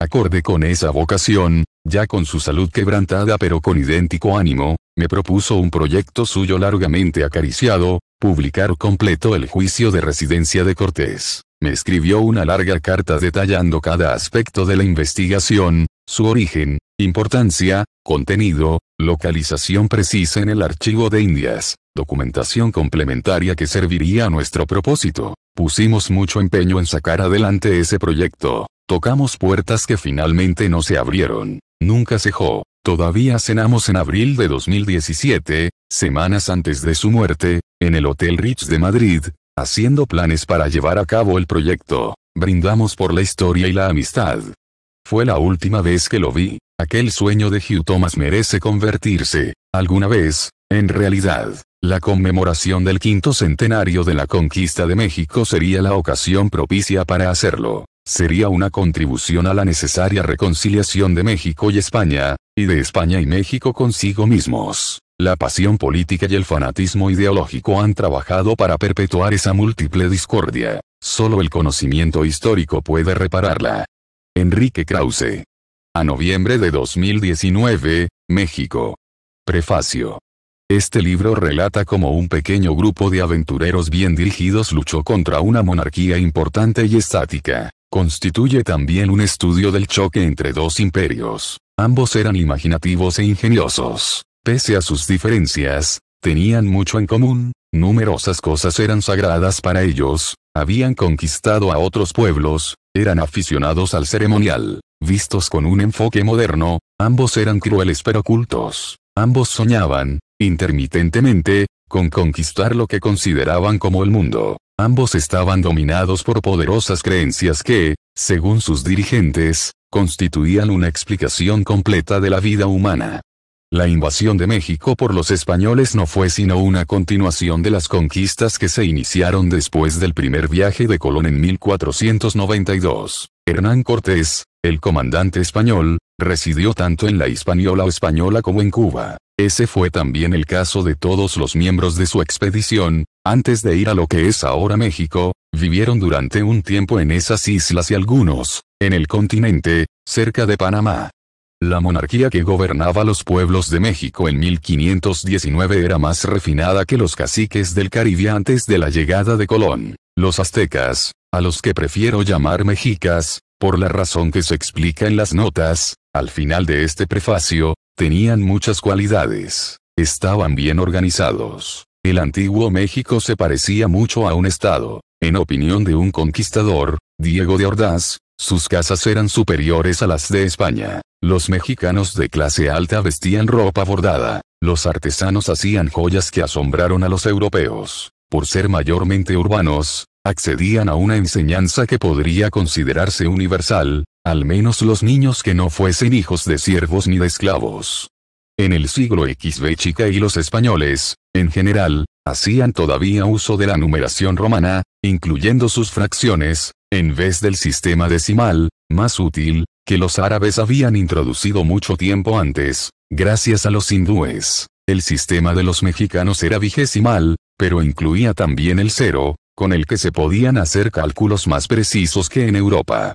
Acorde con esa vocación, ya con su salud quebrantada pero con idéntico ánimo, me propuso un proyecto suyo largamente acariciado, publicar completo el juicio de residencia de Cortés. Me escribió una larga carta detallando cada aspecto de la investigación, su origen, importancia, contenido, localización precisa en el archivo de Indias, documentación complementaria que serviría a nuestro propósito. Pusimos mucho empeño en sacar adelante ese proyecto. Tocamos puertas que finalmente no se abrieron. Nunca cejó. Todavía cenamos en abril de 2017, semanas antes de su muerte, en el Hotel Ritz de Madrid, haciendo planes para llevar a cabo el proyecto. Brindamos por la historia y la amistad. Fue la última vez que lo vi. Aquel sueño de Hugh Thomas merece convertirse, alguna vez, en realidad. La conmemoración del quinto centenario de la conquista de México sería la ocasión propicia para hacerlo sería una contribución a la necesaria reconciliación de México y España, y de España y México consigo mismos. La pasión política y el fanatismo ideológico han trabajado para perpetuar esa múltiple discordia. Solo el conocimiento histórico puede repararla. Enrique Krause. A noviembre de 2019, México. Prefacio. Este libro relata cómo un pequeño grupo de aventureros bien dirigidos luchó contra una monarquía importante y estática. Constituye también un estudio del choque entre dos imperios. Ambos eran imaginativos e ingeniosos. Pese a sus diferencias, tenían mucho en común, numerosas cosas eran sagradas para ellos, habían conquistado a otros pueblos, eran aficionados al ceremonial. Vistos con un enfoque moderno, ambos eran crueles pero ocultos. Ambos soñaban, intermitentemente, con conquistar lo que consideraban como el mundo. Ambos estaban dominados por poderosas creencias que, según sus dirigentes, constituían una explicación completa de la vida humana. La invasión de México por los españoles no fue sino una continuación de las conquistas que se iniciaron después del primer viaje de Colón en 1492. Hernán Cortés, el comandante español, Residió tanto en la Hispaniola o Española como en Cuba. Ese fue también el caso de todos los miembros de su expedición, antes de ir a lo que es ahora México, vivieron durante un tiempo en esas islas y algunos, en el continente, cerca de Panamá. La monarquía que gobernaba los pueblos de México en 1519 era más refinada que los caciques del Caribe antes de la llegada de Colón. Los aztecas, a los que prefiero llamar mexicas, por la razón que se explica en las notas, al final de este prefacio, tenían muchas cualidades. Estaban bien organizados. El antiguo México se parecía mucho a un estado. En opinión de un conquistador, Diego de Ordaz, sus casas eran superiores a las de España. Los mexicanos de clase alta vestían ropa bordada. Los artesanos hacían joyas que asombraron a los europeos. Por ser mayormente urbanos, accedían a una enseñanza que podría considerarse universal, al menos los niños que no fuesen hijos de siervos ni de esclavos. En el siglo XV Chica y los españoles, en general, hacían todavía uso de la numeración romana, incluyendo sus fracciones, en vez del sistema decimal, más útil, que los árabes habían introducido mucho tiempo antes, gracias a los hindúes. El sistema de los mexicanos era vigesimal, pero incluía también el cero, con el que se podían hacer cálculos más precisos que en Europa.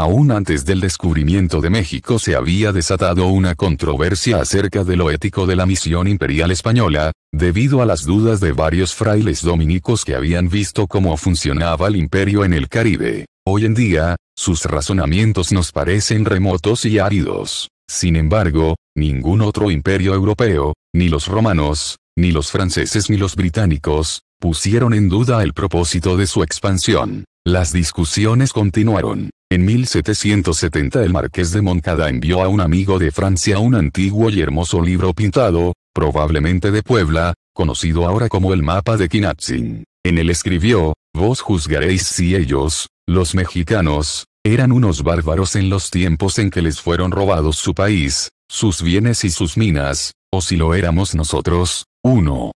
Aún antes del descubrimiento de México se había desatado una controversia acerca de lo ético de la misión imperial española, debido a las dudas de varios frailes dominicos que habían visto cómo funcionaba el imperio en el Caribe. Hoy en día, sus razonamientos nos parecen remotos y áridos. Sin embargo, ningún otro imperio europeo, ni los romanos, ni los franceses ni los británicos, pusieron en duda el propósito de su expansión. Las discusiones continuaron. En 1770 el marqués de Moncada envió a un amigo de Francia un antiguo y hermoso libro pintado, probablemente de Puebla, conocido ahora como el mapa de Kinatzin. En él escribió, vos juzgaréis si ellos, los mexicanos, eran unos bárbaros en los tiempos en que les fueron robados su país, sus bienes y sus minas, o si lo éramos nosotros. uno.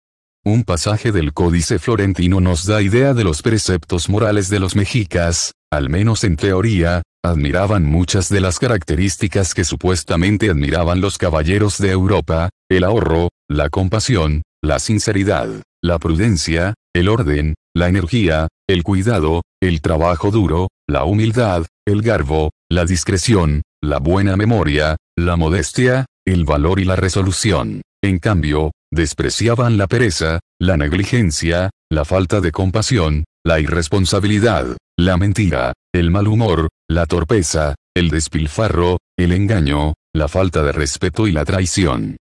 Un pasaje del Códice Florentino nos da idea de los preceptos morales de los mexicas, al menos en teoría, admiraban muchas de las características que supuestamente admiraban los caballeros de Europa, el ahorro, la compasión, la sinceridad, la prudencia, el orden, la energía, el cuidado, el trabajo duro, la humildad, el garbo, la discreción, la buena memoria, la modestia, el valor y la resolución. En cambio, despreciaban la pereza, la negligencia, la falta de compasión, la irresponsabilidad, la mentira, el mal humor, la torpeza, el despilfarro, el engaño, la falta de respeto y la traición.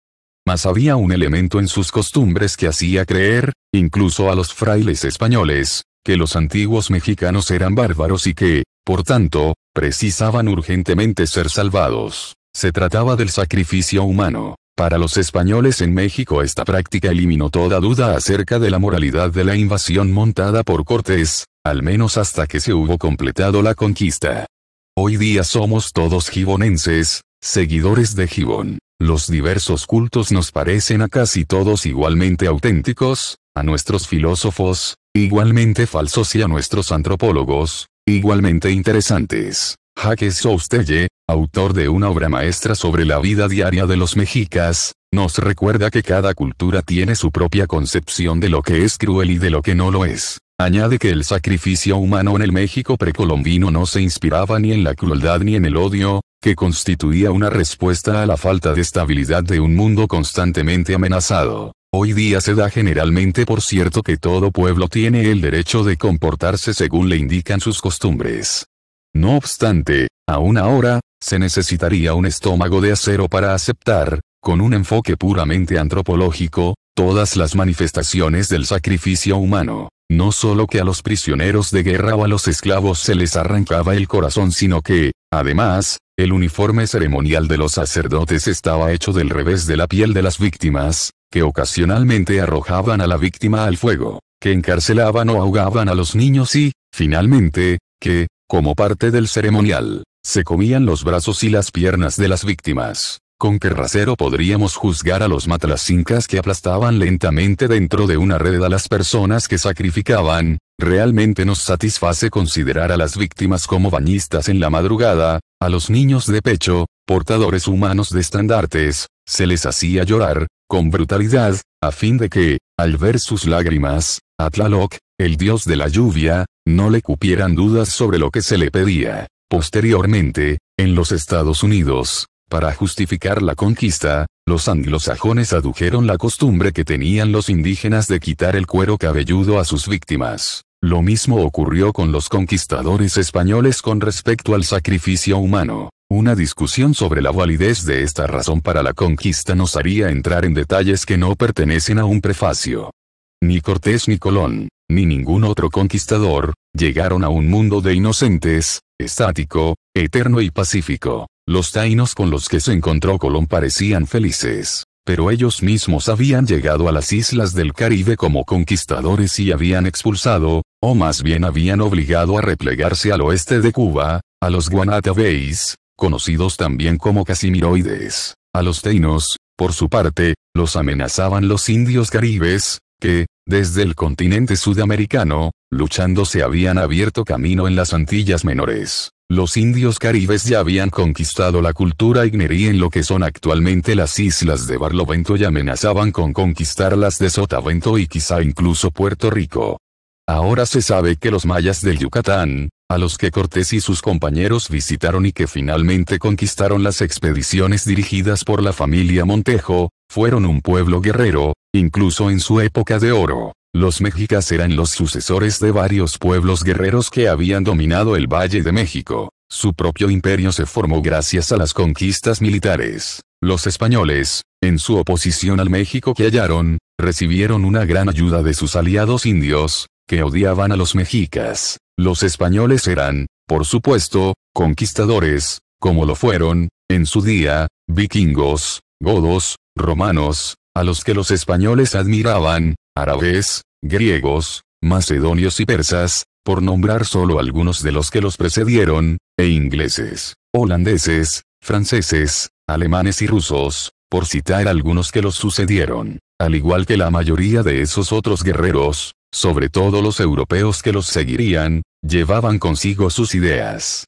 Mas había un elemento en sus costumbres que hacía creer, incluso a los frailes españoles, que los antiguos mexicanos eran bárbaros y que, por tanto, precisaban urgentemente ser salvados. Se trataba del sacrificio humano. Para los españoles en México esta práctica eliminó toda duda acerca de la moralidad de la invasión montada por Cortés, al menos hasta que se hubo completado la conquista. Hoy día somos todos gibonenses, seguidores de Gibón. Los diversos cultos nos parecen a casi todos igualmente auténticos, a nuestros filósofos, igualmente falsos y a nuestros antropólogos, igualmente interesantes. Jaques Soustelle, autor de una obra maestra sobre la vida diaria de los mexicas, nos recuerda que cada cultura tiene su propia concepción de lo que es cruel y de lo que no lo es. Añade que el sacrificio humano en el México precolombino no se inspiraba ni en la crueldad ni en el odio, que constituía una respuesta a la falta de estabilidad de un mundo constantemente amenazado. Hoy día se da generalmente por cierto que todo pueblo tiene el derecho de comportarse según le indican sus costumbres. No obstante, aún ahora, se necesitaría un estómago de acero para aceptar, con un enfoque puramente antropológico, todas las manifestaciones del sacrificio humano. No solo que a los prisioneros de guerra o a los esclavos se les arrancaba el corazón, sino que, además, el uniforme ceremonial de los sacerdotes estaba hecho del revés de la piel de las víctimas, que ocasionalmente arrojaban a la víctima al fuego, que encarcelaban o ahogaban a los niños y, finalmente, que, como parte del ceremonial, se comían los brazos y las piernas de las víctimas. Con qué rasero podríamos juzgar a los matlas que aplastaban lentamente dentro de una red a las personas que sacrificaban, realmente nos satisface considerar a las víctimas como bañistas en la madrugada, a los niños de pecho, portadores humanos de estandartes, se les hacía llorar, con brutalidad, a fin de que, al ver sus lágrimas, atlaloc el dios de la lluvia, no le cupieran dudas sobre lo que se le pedía. Posteriormente, en los Estados Unidos, para justificar la conquista, los anglosajones adujeron la costumbre que tenían los indígenas de quitar el cuero cabelludo a sus víctimas. Lo mismo ocurrió con los conquistadores españoles con respecto al sacrificio humano. Una discusión sobre la validez de esta razón para la conquista nos haría entrar en detalles que no pertenecen a un prefacio. Ni Cortés ni Colón, ni ningún otro conquistador, llegaron a un mundo de inocentes, estático, eterno y pacífico. Los Tainos con los que se encontró Colón parecían felices, pero ellos mismos habían llegado a las islas del Caribe como conquistadores y habían expulsado, o más bien habían obligado a replegarse al oeste de Cuba, a los Guanatabeis, conocidos también como casimiroides. A los Tainos, por su parte, los amenazaban los indios caribes, que, desde el continente sudamericano, luchando se habían abierto camino en las Antillas Menores. Los indios caribes ya habían conquistado la cultura ignería en lo que son actualmente las islas de Barlovento y amenazaban con conquistar las de Sotavento y quizá incluso Puerto Rico. Ahora se sabe que los mayas del Yucatán, a los que Cortés y sus compañeros visitaron y que finalmente conquistaron las expediciones dirigidas por la familia Montejo, fueron un pueblo guerrero, incluso en su época de oro. Los mexicas eran los sucesores de varios pueblos guerreros que habían dominado el Valle de México. Su propio imperio se formó gracias a las conquistas militares. Los españoles, en su oposición al México que hallaron, recibieron una gran ayuda de sus aliados indios, que odiaban a los mexicas. Los españoles eran, por supuesto, conquistadores, como lo fueron, en su día, vikingos, godos, romanos, a los que los españoles admiraban, árabes, griegos, macedonios y persas, por nombrar solo algunos de los que los precedieron, e ingleses, holandeses, franceses, alemanes y rusos, por citar algunos que los sucedieron, al igual que la mayoría de esos otros guerreros, sobre todo los europeos que los seguirían, Llevaban consigo sus ideas.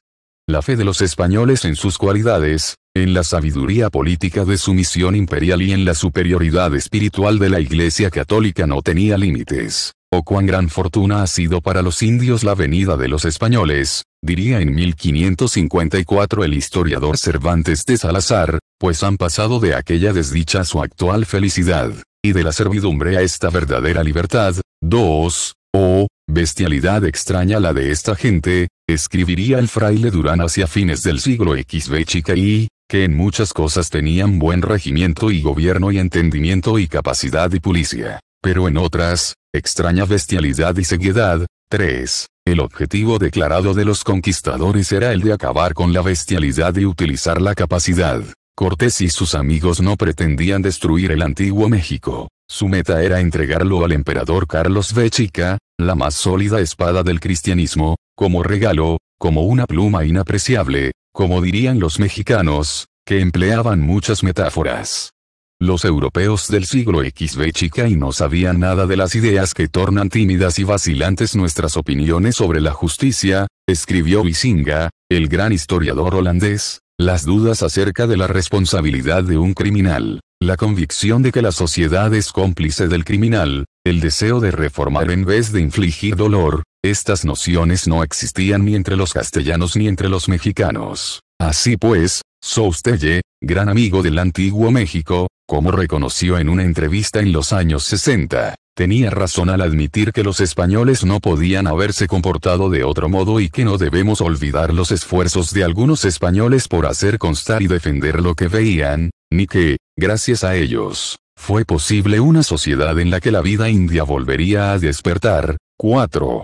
La fe de los españoles en sus cualidades, en la sabiduría política de su misión imperial y en la superioridad espiritual de la Iglesia Católica no tenía límites. O oh, cuán gran fortuna ha sido para los indios la venida de los españoles, diría en 1554 el historiador Cervantes de Salazar, pues han pasado de aquella desdicha a su actual felicidad, y de la servidumbre a esta verdadera libertad. 2. O, Bestialidad extraña la de esta gente, escribiría el fraile Durán hacia fines del siglo XV y, que en muchas cosas tenían buen regimiento y gobierno y entendimiento y capacidad y policía, pero en otras, extraña bestialidad y ceguedad. 3. El objetivo declarado de los conquistadores era el de acabar con la bestialidad y utilizar la capacidad. Cortés y sus amigos no pretendían destruir el antiguo México. Su meta era entregarlo al emperador Carlos Vechica, la más sólida espada del cristianismo, como regalo, como una pluma inapreciable, como dirían los mexicanos, que empleaban muchas metáforas. Los europeos del siglo XV chica y no sabían nada de las ideas que tornan tímidas y vacilantes nuestras opiniones sobre la justicia, escribió Wisinga, el gran historiador holandés, las dudas acerca de la responsabilidad de un criminal. La convicción de que la sociedad es cómplice del criminal, el deseo de reformar en vez de infligir dolor, estas nociones no existían ni entre los castellanos ni entre los mexicanos. Así pues, Soustelle, gran amigo del antiguo México, como reconoció en una entrevista en los años 60, tenía razón al admitir que los españoles no podían haberse comportado de otro modo y que no debemos olvidar los esfuerzos de algunos españoles por hacer constar y defender lo que veían, ni que, gracias a ellos, fue posible una sociedad en la que la vida india volvería a despertar. 4.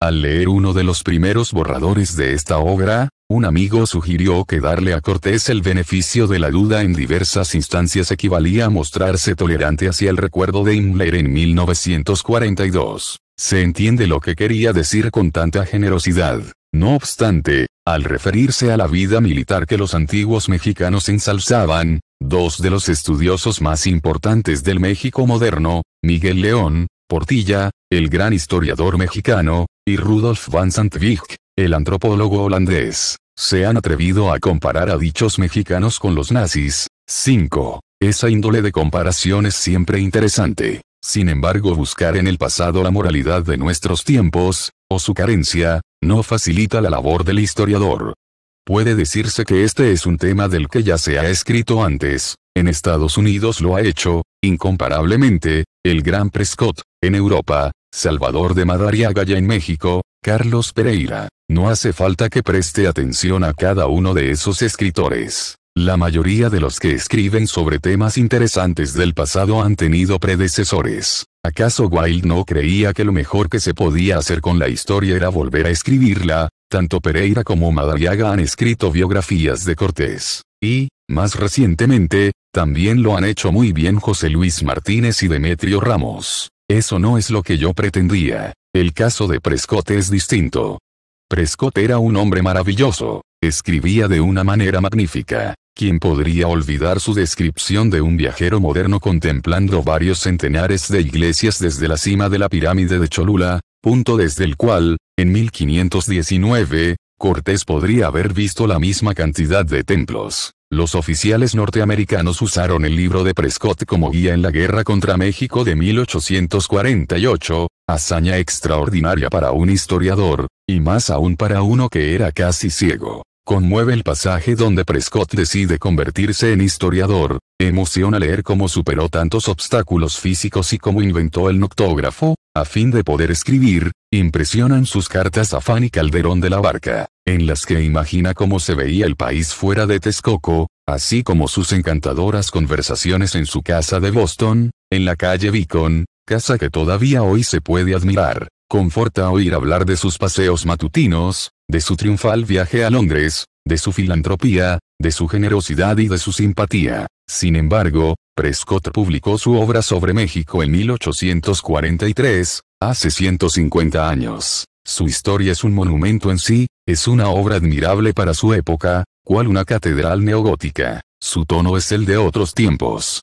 Al leer uno de los primeros borradores de esta obra, un amigo sugirió que darle a Cortés el beneficio de la duda en diversas instancias equivalía a mostrarse tolerante hacia el recuerdo de Himmler en 1942. Se entiende lo que quería decir con tanta generosidad. No obstante, al referirse a la vida militar que los antiguos mexicanos ensalzaban, Dos de los estudiosos más importantes del México moderno, Miguel León, Portilla, el gran historiador mexicano, y Rudolf van Santwijk, el antropólogo holandés, se han atrevido a comparar a dichos mexicanos con los nazis. 5. Esa índole de comparación es siempre interesante. Sin embargo, buscar en el pasado la moralidad de nuestros tiempos, o su carencia, no facilita la labor del historiador. Puede decirse que este es un tema del que ya se ha escrito antes. En Estados Unidos lo ha hecho, incomparablemente, el gran Prescott, en Europa, Salvador de Madariaga y en México, Carlos Pereira. No hace falta que preste atención a cada uno de esos escritores. La mayoría de los que escriben sobre temas interesantes del pasado han tenido predecesores. ¿Acaso Wilde no creía que lo mejor que se podía hacer con la historia era volver a escribirla, tanto Pereira como Madariaga han escrito biografías de Cortés. Y, más recientemente, también lo han hecho muy bien José Luis Martínez y Demetrio Ramos. Eso no es lo que yo pretendía. El caso de Prescott es distinto. Prescott era un hombre maravilloso, escribía de una manera magnífica. ¿Quién podría olvidar su descripción de un viajero moderno contemplando varios centenares de iglesias desde la cima de la pirámide de Cholula, punto desde el cual, en 1519, Cortés podría haber visto la misma cantidad de templos. Los oficiales norteamericanos usaron el libro de Prescott como guía en la guerra contra México de 1848, hazaña extraordinaria para un historiador, y más aún para uno que era casi ciego conmueve el pasaje donde Prescott decide convertirse en historiador, emociona leer cómo superó tantos obstáculos físicos y cómo inventó el noctógrafo, a fin de poder escribir, impresionan sus cartas a Fanny Calderón de la Barca, en las que imagina cómo se veía el país fuera de Texcoco, así como sus encantadoras conversaciones en su casa de Boston, en la calle Beacon, casa que todavía hoy se puede admirar. Conforta oír hablar de sus paseos matutinos, de su triunfal viaje a Londres, de su filantropía, de su generosidad y de su simpatía. Sin embargo, Prescott publicó su obra sobre México en 1843, hace 150 años. Su historia es un monumento en sí, es una obra admirable para su época, cual una catedral neogótica. Su tono es el de otros tiempos.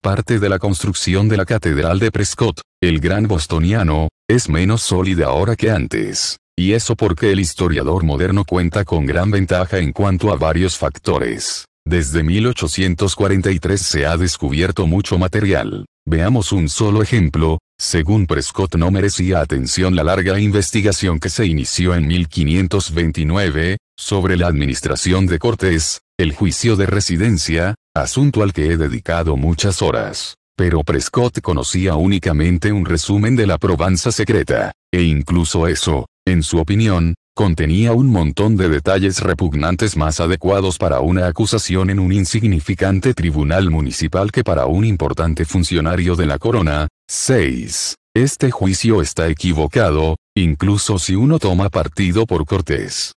Parte de la construcción de la catedral de Prescott, el gran bostoniano, es menos sólida ahora que antes. Y eso porque el historiador moderno cuenta con gran ventaja en cuanto a varios factores. Desde 1843 se ha descubierto mucho material. Veamos un solo ejemplo, según Prescott no merecía atención la larga investigación que se inició en 1529, sobre la administración de Cortés, el juicio de residencia, asunto al que he dedicado muchas horas. Pero Prescott conocía únicamente un resumen de la probanza secreta, e incluso eso, en su opinión, contenía un montón de detalles repugnantes más adecuados para una acusación en un insignificante tribunal municipal que para un importante funcionario de la corona. 6. Este juicio está equivocado, incluso si uno toma partido por Cortés.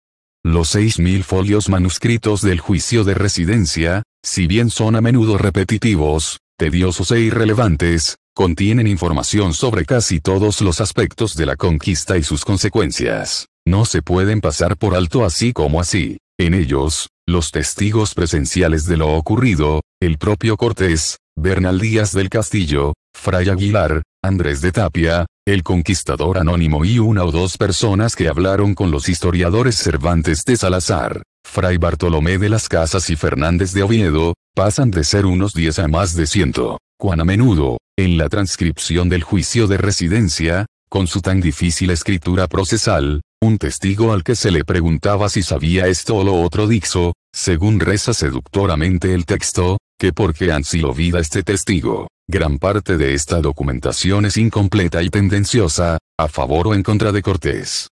Los 6.000 folios manuscritos del juicio de residencia, si bien son a menudo repetitivos, tediosos e irrelevantes, Contienen información sobre casi todos los aspectos de la conquista y sus consecuencias. No se pueden pasar por alto así como así. En ellos, los testigos presenciales de lo ocurrido, el propio Cortés, Bernal Díaz del Castillo, Fray Aguilar, Andrés de Tapia, el conquistador anónimo y una o dos personas que hablaron con los historiadores Cervantes de Salazar, Fray Bartolomé de las Casas y Fernández de Oviedo, pasan de ser unos 10 a más de ciento, cuán a menudo, en la transcripción del juicio de residencia, con su tan difícil escritura procesal, un testigo al que se le preguntaba si sabía esto o lo otro dixo, según reza seductoramente el texto, que porque han sido vida este testigo, gran parte de esta documentación es incompleta y tendenciosa, a favor o en contra de Cortés.